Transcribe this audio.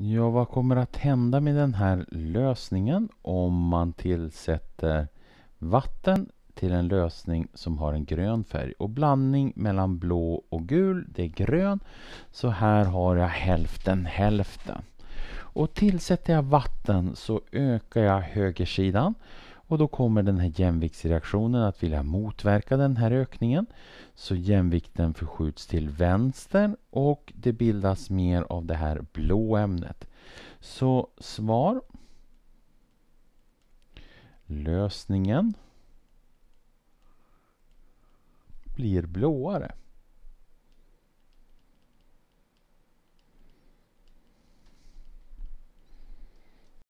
Ja, vad kommer att hända med den här lösningen om man tillsätter vatten till en lösning som har en grön färg och blandning mellan blå och gul, det är grön. Så här har jag hälften hälften. Och tillsätter jag vatten så ökar jag högersidan och då kommer den här jämviktsreaktionen att vilja motverka den här ökningen. Så jämvikten förskjuts till vänster och det bildas mer av det här blå ämnet. Så svar Lösningen blir blåare.